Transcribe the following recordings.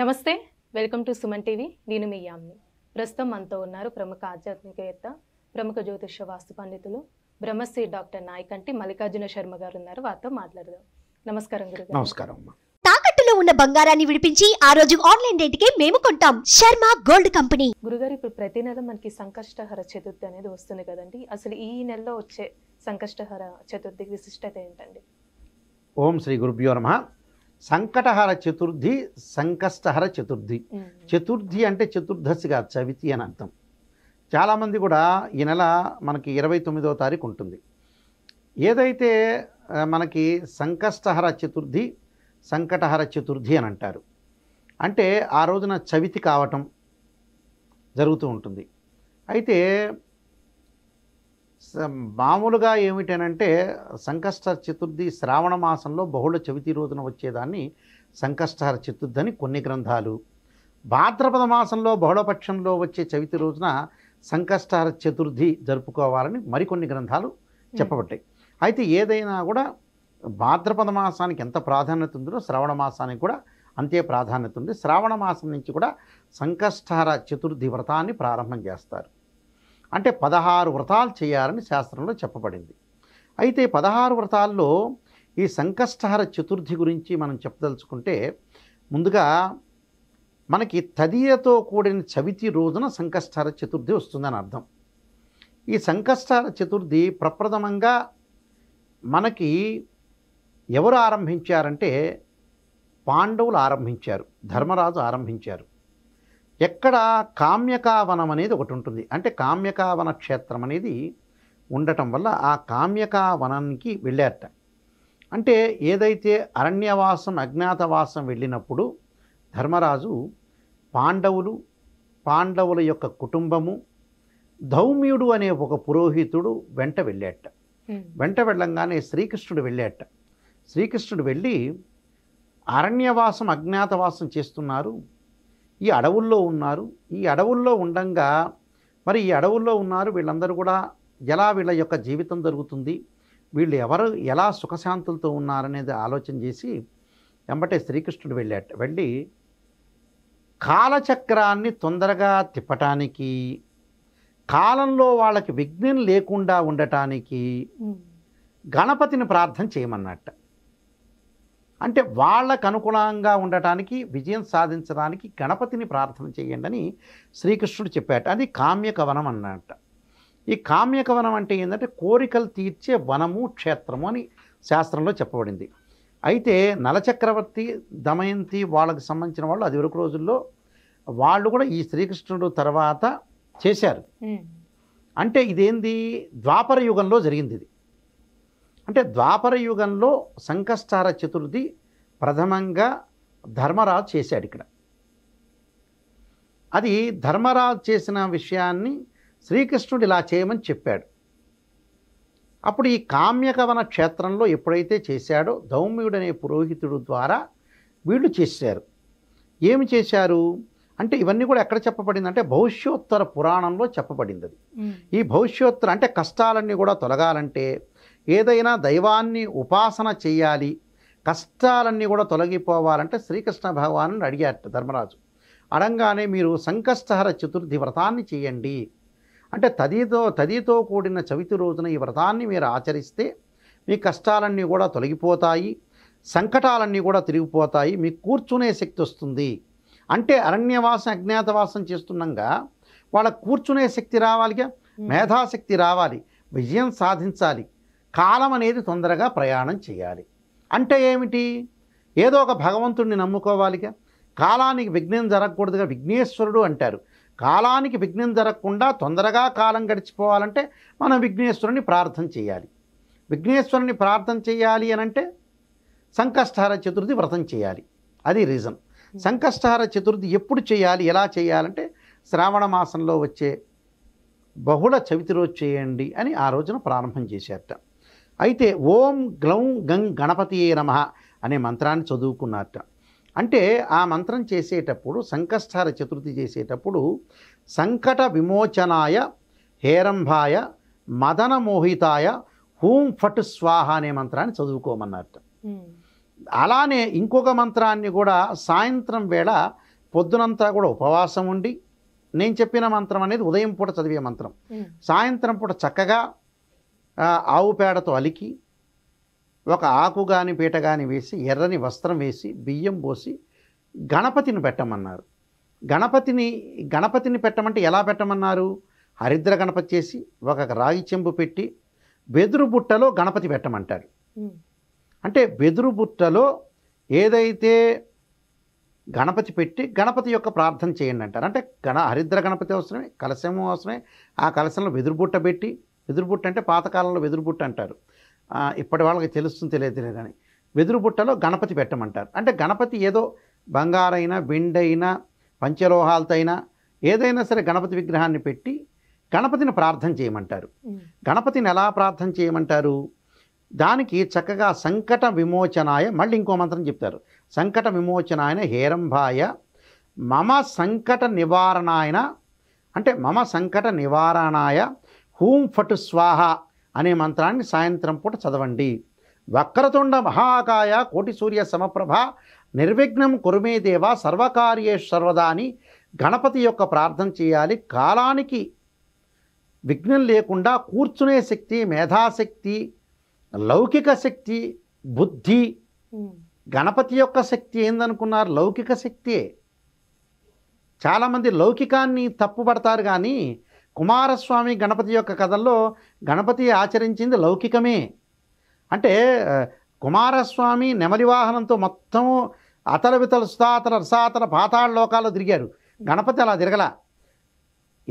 నమస్తే welcome to Suman TV నేను మీ యామ్ని ప్రస్తుతం మనతో ఉన్నారు ప్రముఖ ఆధ్యాత్మికవేత్త ప్రముఖ జ్యోతిష వాస్తు పండితులు బ్రహ్మశ్రీ డాక్టర్ నాయకంటి మల్లికార్జున శర్మ గారు ఉన్నారు వారితో మాట్లాడదాం నమస్కారం గురు నమస్కారం తాకట్టులో ఉన్న బంగారాన్ని విడిపించి ఆ రోజు ఆన్లైన్ రేటుకే మేము కొంటాం శర్మ గోల్డ్ కంపెనీ గురుగారు ఇప్పుడు ప్రతి నెల మనకి సంకష్టహర చతుర్థి అనేది వస్తుంది కదండి అసలు ఈ నెలలో వచ్చే సంకష్టహర చతుర్థి విశిష్టత ఏంటండి ఓం శ్రీ గురుభ్యో నమ సంకటహర చతుర్థి సంకష్టహర చతుర్థి చతుర్థి అంటే చతుర్దశి కాదు చవితి అని అర్థం చాలామంది కూడా ఈ నెల మనకి ఇరవై తొమ్మిదవ తారీఖు ఉంటుంది ఏదైతే మనకి సంకష్టహర చతుర్థి సంకటహర చతుర్థి అని అంటారు అంటే ఆ రోజున చవితి కావటం జరుగుతూ ఉంటుంది అయితే మామూలుగా ఏమిటనంటే సంకష్ట చతుర్థి శ్రావణ మాసంలో బహుళ చవితి రోజున వచ్చేదాన్ని సంకష్టహర చతుర్థి అని కొన్ని గ్రంథాలు భాద్రపద మాసంలో బహుళపక్షంలో వచ్చే చవితి రోజున సంకష్టహర చతుర్థి జరుపుకోవాలని మరికొన్ని గ్రంథాలు చెప్పబడ్డాయి అయితే ఏదైనా కూడా భాద్రపద మాసానికి ఎంత ప్రాధాన్యత ఉందో శ్రావణ మాసానికి కూడా అంతే ప్రాధాన్యత ఉంది శ్రావణ మాసం నుంచి కూడా సంకష్టహర చతుర్థి వ్రతాన్ని ప్రారంభం చేస్తారు అంటే పదహారు వ్రతాలు చేయాలని శాస్త్రంలో చెప్పబడింది అయితే పదహారు వ్రతాల్లో ఈ సంకష్టహర చతుర్థి గురించి మనం చెప్పదలుచుకుంటే ముందుగా మనకి తదియతో కూడిన చవితి రోజున సంకష్టహర చతుర్థి వస్తుందని అర్థం ఈ సంకష్టహర చతుర్థి ప్రప్రథమంగా మనకి ఎవరు ఆరంభించారంటే పాండవులు ఆరంభించారు ధర్మరాజు ఆరంభించారు ఎక్కడ కామ్యకావనం అనేది ఒకటి ఉంటుంది అంటే కామ్యకావన క్షేత్రం అనేది ఉండటం వల్ల ఆ కామ్యకావనానికి వెళ్ళారట అంటే ఏదైతే అరణ్యవాసం అజ్ఞాతవాసం వెళ్ళినప్పుడు ధర్మరాజు పాండవులు పాండవుల యొక్క కుటుంబము ధౌమ్యుడు అనే ఒక పురోహితుడు వెంట వెళ్ళాట వెంట వెళ్ళంగానే శ్రీకృష్ణుడు వెళ్ళాట శ్రీకృష్ణుడు వెళ్ళి అరణ్యవాసం అజ్ఞాతవాసం చేస్తున్నారు ఈ అడవుల్లో ఉన్నారు ఈ అడవుల్లో ఉండంగా మరి ఈ అడవుల్లో ఉన్నారు వీళ్ళందరూ కూడా ఎలా వీళ్ళ యొక్క జీవితం జరుగుతుంది వీళ్ళు ఎవరు ఎలా సుఖశాంతులతో ఉన్నారనేది ఆలోచన చేసి వెంబటే శ్రీకృష్ణుడు వెళ్ళాట వెళ్ళి కాలచక్రాన్ని తొందరగా తిప్పటానికి కాలంలో వాళ్ళకి విఘ్నం లేకుండా ఉండటానికి గణపతిని ప్రార్థన చేయమన్నట్టు అంటే వాళ్ళకు అనుగుణంగా ఉండటానికి విజయం సాధించడానికి గణపతిని ప్రార్థన చేయండి అని శ్రీకృష్ణుడు చెప్పాట అది కామ్యకవనం అన్నట్ట ఈ కామ్యకవనం అంటే ఏంటంటే కోరికలు తీర్చే వనము క్షేత్రము అని శాస్త్రంలో చెప్పబడింది అయితే నలచక్రవర్తి దమయంతి వాళ్ళకు సంబంధించిన వాళ్ళు అది వరకు రోజుల్లో వాళ్ళు కూడా ఈ శ్రీకృష్ణుడు తర్వాత చేశారు అంటే ఇదేంది ద్వాపర యుగంలో జరిగింది ఇది అంటే ద్వాపర యుగంలో సంకష్టార చతుర్థి ప్రథమంగా ధర్మరాజు చేశాడు ఇక్కడ అది ధర్మరాజు చేసిన విషయాన్ని శ్రీకృష్ణుడు ఇలా చేయమని చెప్పాడు అప్పుడు ఈ కామ్యకవన క్షేత్రంలో ఎప్పుడైతే చేశాడో దౌమ్యుడనే పురోహితుడు ద్వారా వీళ్ళు చేశారు ఏమి చేశారు అంటే ఇవన్నీ కూడా ఎక్కడ చెప్పబడింది అంటే భవిష్యోత్తర పురాణంలో చెప్పబడింది అది ఈ భవిష్యోత్తర అంటే కష్టాలన్నీ కూడా తొలగాలంటే ఏదైనా దైవాన్ని ఉపాసన చేయాలి కష్టాలన్నీ కూడా తొలగిపోవాలంటే శ్రీకృష్ణ భగవాను అడిగారట ధర్మరాజు అడంగానే మీరు సంకష్టహర చతుర్థి వ్రతాన్ని చేయండి అంటే తదితో తదితో కూడిన చవితి రోజున ఈ వ్రతాన్ని మీరు ఆచరిస్తే మీ కష్టాలన్నీ కూడా తొలగిపోతాయి సంకటాలన్నీ కూడా తిరిగిపోతాయి మీకు కూర్చునే శక్తి వస్తుంది అంటే అరణ్యవాసం అజ్ఞాతవాసం చేస్తున్నాగా వాళ్ళకు కూర్చునే శక్తి రావాలిగా మేధాశక్తి రావాలి విజయం సాధించాలి కాలం అనేది తొందరగా ప్రయాణం చేయాలి అంటే ఏమిటి ఏదో ఒక భగవంతుడిని నమ్ముకోవాలిగా కాలానికి విఘ్నం జరగకూడదుగా విఘ్నేశ్వరుడు అంటారు కాలానికి విఘ్నం జరగకుండా తొందరగా కాలం గడిచిపోవాలంటే మనం విఘ్నేశ్వరుని ప్రార్థన చేయాలి విఘ్నేశ్వరుని ప్రార్థన చేయాలి అని అంటే సంకష్టహార చతుర్థి వ్రతం చేయాలి అది రీజన్ సంకష్టహార చతుర్థి ఎప్పుడు చేయాలి ఎలా చేయాలంటే శ్రావణ మాసంలో వచ్చే బహుళ చవితి రోజు చేయండి అని ఆ రోజున ప్రారంభం చేశారట అయితే ఓం గ్లౌం గంగ్ గణపతి నమ అనే మంత్రాన్ని చదువుకున్నట్ట అంటే ఆ మంత్రం చేసేటప్పుడు సంకష్టార చతుర్థి చేసేటప్పుడు సంకట విమోచనాయ హేరంభాయ మదన మోహితాయ హూం ఫట్ స్వాహ అనే మంత్రాన్ని చదువుకోమన్నట్ట అలానే ఇంకొక మంత్రాన్ని కూడా సాయంత్రం వేళ పొద్దునంతా కూడా ఉపవాసం ఉండి నేను చెప్పిన మంత్రం అనేది ఉదయం పూట చదివే మంత్రం సాయంత్రం పూట చక్కగా ఆవు పేడతో అలికి ఒక ఆకు కానీ పీట కానీ వేసి ఎర్రని వస్త్రం వేసి బియ్యం పోసి గణపతిని పెట్టమన్నారు గణపతిని గణపతిని పెట్టమంటే ఎలా పెట్టమన్నారు హరిద్ర గణపతి చేసి ఒక రాగి చెంబు పెట్టి బెదురు బుట్టలో గణపతి పెట్టమంటారు అంటే బెదురు బుట్టలో ఏదైతే గణపతి పెట్టి గణపతి యొక్క ప్రార్థన చేయండి అంటారు అంటే గణ హరిద్ర గణపతి అవసరమే కలశము అవసరమే ఆ కలశంలో బెదురు బుట్ట పెట్టి వెదురుబుట్ట అంటే పాతకాలంలో వెదురుబుట్ట అంటారు ఇప్పటి వాళ్ళకి తెలుస్తుంది తెలియదు కానీ వెదురుబుట్టలో గణపతి పెట్టమంటారు అంటే గణపతి ఏదో బంగారైనా వెండైనా పంచలోహాలతో అయినా ఏదైనా సరే గణపతి విగ్రహాన్ని పెట్టి గణపతిని ప్రార్థన చేయమంటారు గణపతిని ఎలా ప్రార్థన చేయమంటారు దానికి చక్కగా సంకట విమోచనాయ మళ్ళీ ఇంకో మంత్రం చెప్తారు సంకట విమోచనాయన హేరంభాయ మమ సంకట నివారణాయన అంటే మమ సంకట నివారణాయ హూం ఫటు స్వాహ అనే మంత్రాన్ని సాయంత్రం పూట చదవండి వక్రతుండ మహాకాయ కోటి సూర్య సమప్రభ నిర్విఘ్నం దేవ సర్వకార్యే సర్వదాని గణపతి యొక్క ప్రార్థన చేయాలి కాలానికి విఘ్నం లేకుండా కూర్చునే శక్తి మేధాశక్తి లౌకిక శక్తి బుద్ధి గణపతి యొక్క శక్తి ఏందనుకున్నారు లౌకిక శక్తి చాలామంది లౌకికాన్ని తప్పుపడతారు కానీ కుమారస్వామి గణపతి యొక్క కథల్లో గణపతి ఆచరించింది లౌకికమే అంటే కుమారస్వామి నెమలి వాహనంతో మొత్తం అతలవితల సుతాతల రసాతల పాతాళ లోకాల్లో తిరిగారు గణపతి అలా తిరగల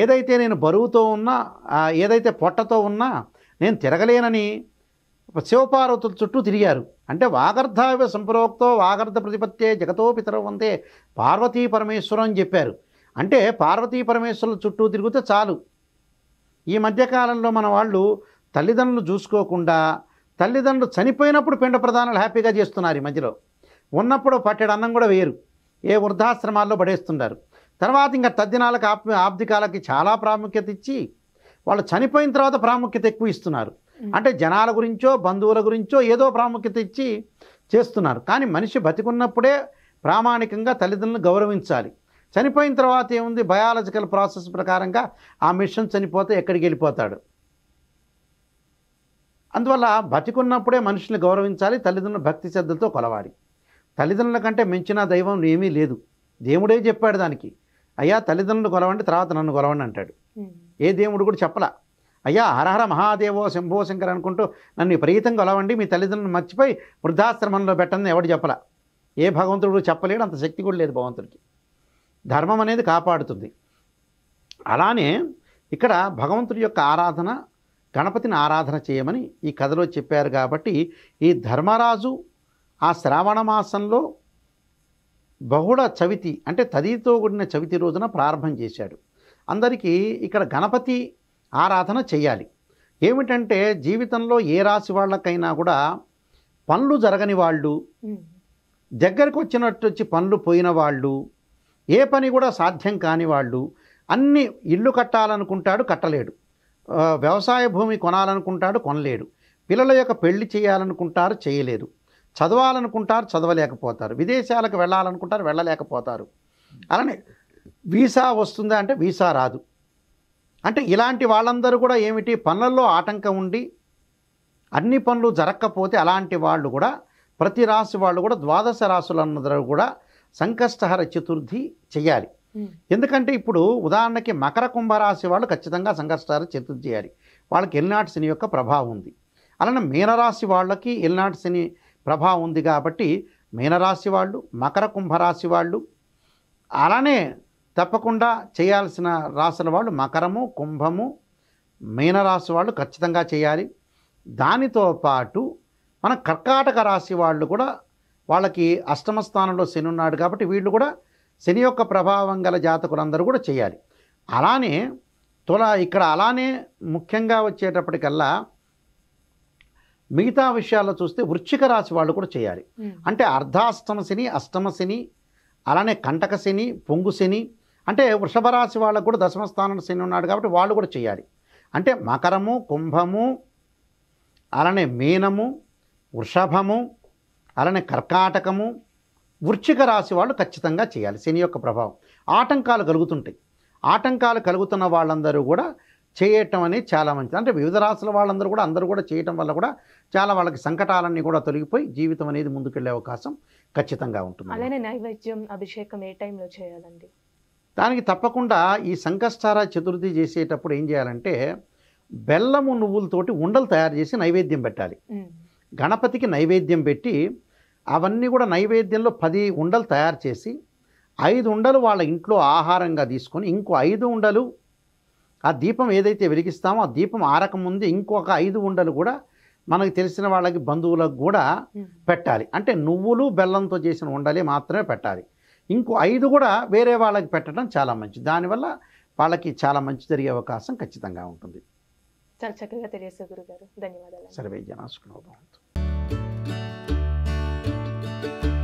ఏదైతే నేను బరువుతో ఉన్నా ఏదైతే పొట్టతో ఉన్నా నేను తిరగలేనని శివపార్వతుల చుట్టూ తిరిగారు అంటే వాగర్ధావ సంప్రోక్తో వాగర్ధ ప్రతిపత్తే జగతో పితరం అంతే పార్వతీ పరమేశ్వరం అని చెప్పారు అంటే పార్వతీ పరమేశ్వరుల చుట్టూ తిరిగితే చాలు ఈ మధ్యకాలంలో మన వాళ్ళు తల్లిదండ్రులు చూసుకోకుండా తల్లిదండ్రులు చనిపోయినప్పుడు పిండ ప్రధానాలు హ్యాపీగా చేస్తున్నారు ఈ మధ్యలో ఉన్నప్పుడు పట్టెడు అన్నం కూడా వేరు ఏ వృద్ధాశ్రమాల్లో పడేస్తున్నారు తర్వాత ఇంకా తద్దినాలకు ఆప్ ఆబ్దికాలకి చాలా ప్రాముఖ్యత ఇచ్చి వాళ్ళు చనిపోయిన తర్వాత ప్రాముఖ్యత ఎక్కువ ఇస్తున్నారు అంటే జనాల గురించో బంధువుల గురించో ఏదో ప్రాముఖ్యత ఇచ్చి చేస్తున్నారు కానీ మనిషి బతికున్నప్పుడే ప్రామాణికంగా తల్లిదండ్రులను గౌరవించాలి చనిపోయిన తర్వాత ఏముంది బయాలజికల్ ప్రాసెస్ ప్రకారంగా ఆ మిషన్ చనిపోతే ఎక్కడికి వెళ్ళిపోతాడు అందువల్ల బతికున్నప్పుడే మనుషుల్ని గౌరవించాలి తల్లిదండ్రుల భక్తి శ్రద్ధలతో కొలవాలి తల్లిదండ్రుల కంటే మించిన దైవం ఏమీ లేదు దేవుడే చెప్పాడు దానికి అయ్యా తల్లిదండ్రులు కొలవండి తర్వాత నన్ను కొలవండి అంటాడు ఏ దేవుడు కూడా చెప్పలా అయ్యా హరహర మహాదేవో శంభో శంకర్ అనుకుంటూ నన్ను ప్రీతం కొలవండి మీ తల్లిదండ్రులను మర్చిపోయి వృద్ధాశ్రమంలో పెట్టని ఎవడు చెప్పలా ఏ భగవంతుడు చెప్పలేడు అంత శక్తి కూడా లేదు భగవంతుడికి ధర్మం అనేది కాపాడుతుంది అలానే ఇక్కడ భగవంతుడి యొక్క ఆరాధన గణపతిని ఆరాధన చేయమని ఈ కథలో చెప్పారు కాబట్టి ఈ ధర్మరాజు ఆ శ్రావణ మాసంలో బహుళ చవితి అంటే తదితో కూడిన చవితి రోజున ప్రారంభం చేశాడు అందరికీ ఇక్కడ గణపతి ఆరాధన చేయాలి ఏమిటంటే జీవితంలో ఏ రాశి వాళ్ళకైనా కూడా పనులు జరగని వాళ్ళు దగ్గరకు వచ్చినట్టు వచ్చి పనులు పోయిన వాళ్ళు ఏ పని కూడా సాధ్యం కాని వాళ్ళు అన్ని ఇల్లు కట్టాలనుకుంటాడు కట్టలేడు వ్యవసాయ భూమి కొనాలనుకుంటాడు కొనలేడు పిల్లల యొక్క పెళ్లి చేయాలనుకుంటారు చేయలేదు చదవాలనుకుంటారు చదవలేకపోతారు విదేశాలకు వెళ్ళాలనుకుంటారు వెళ్ళలేకపోతారు అలానే వీసా వస్తుందా అంటే వీసా రాదు అంటే ఇలాంటి వాళ్ళందరూ కూడా ఏమిటి పనుల్లో ఆటంకం ఉండి అన్ని పనులు జరగకపోతే అలాంటి వాళ్ళు కూడా ప్రతి రాశి వాళ్ళు కూడా ద్వాదశ రాశులందరూ కూడా సంకష్టహర చతుర్థి చేయాలి ఎందుకంటే ఇప్పుడు ఉదాహరణకి మకర కుంభరాశి వాళ్ళు ఖచ్చితంగా సంకష్టహర చతుర్థి చేయాలి వాళ్ళకి ఎల్నాటి శని యొక్క ప్రభావం ఉంది అలానే మీనరాశి వాళ్ళకి ఎల్నాటి శని ప్రభావం ఉంది కాబట్టి మీనరాశి వాళ్ళు మకర కుంభరాశి వాళ్ళు అలానే తప్పకుండా చేయాల్సిన రాశుల వాళ్ళు మకరము కుంభము మీనరాశి వాళ్ళు ఖచ్చితంగా చేయాలి దానితో పాటు మన కర్కాటక రాశి వాళ్ళు కూడా వాళ్ళకి అష్టమ స్థానంలో శని ఉన్నాడు కాబట్టి వీళ్ళు కూడా శని యొక్క ప్రభావం గల జాతకులందరూ కూడా చేయాలి అలానే తొల ఇక్కడ అలానే ముఖ్యంగా వచ్చేటప్పటికల్లా మిగతా విషయాల్లో చూస్తే వృశ్చిక రాశి వాళ్ళు కూడా చేయాలి అంటే అర్ధాష్టమ శని అష్టమ శని అలానే కంటక శని పొంగు శని అంటే వృషభ రాశి వాళ్ళకు కూడా దశమ స్థానం శని ఉన్నాడు కాబట్టి వాళ్ళు కూడా చేయాలి అంటే మకరము కుంభము అలానే మీనము వృషభము అలానే కర్కాటకము వృశ్చిక రాశి వాళ్ళు ఖచ్చితంగా చేయాలి శని యొక్క ప్రభావం ఆటంకాలు కలుగుతుంటాయి ఆటంకాలు కలుగుతున్న వాళ్ళందరూ కూడా చేయటం అనేది చాలా మంచిది అంటే వివిధ రాసుల వాళ్ళందరూ కూడా అందరూ కూడా చేయటం వల్ల కూడా చాలా వాళ్ళకి సంకటాలన్నీ కూడా తొలగిపోయి జీవితం అనేది ముందుకెళ్లే అవకాశం ఖచ్చితంగా ఉంటుంది అలానే నైవేద్యం అభిషేకం ఏ టైంలో చేయాలండి దానికి తప్పకుండా ఈ సంకష్టార చతుర్థి చేసేటప్పుడు ఏం చేయాలంటే బెల్లము నువ్వులతోటి ఉండలు తయారు చేసి నైవేద్యం పెట్టాలి గణపతికి నైవేద్యం పెట్టి అవన్నీ కూడా నైవేద్యంలో పది ఉండలు తయారు చేసి ఐదు ఉండలు వాళ్ళ ఇంట్లో ఆహారంగా తీసుకొని ఇంకో ఐదు ఉండలు ఆ దీపం ఏదైతే వెలిగిస్తామో ఆ దీపం ఆరకముందు ఇంకొక ఐదు ఉండలు కూడా మనకు తెలిసిన వాళ్ళకి బంధువులకు కూడా పెట్టాలి అంటే నువ్వులు బెల్లంతో చేసిన ఉండలే మాత్రమే పెట్టాలి ఇంకో ఐదు కూడా వేరే వాళ్ళకి పెట్టడం చాలా మంచిది దానివల్ల వాళ్ళకి చాలా మంచి జరిగే అవకాశం ఖచ్చితంగా ఉంటుంది చాలా చక్కగా తెలియదు గురుగారు ధన్యవాదాలు సర్వే జనాసుకునోభవంతు Thank you.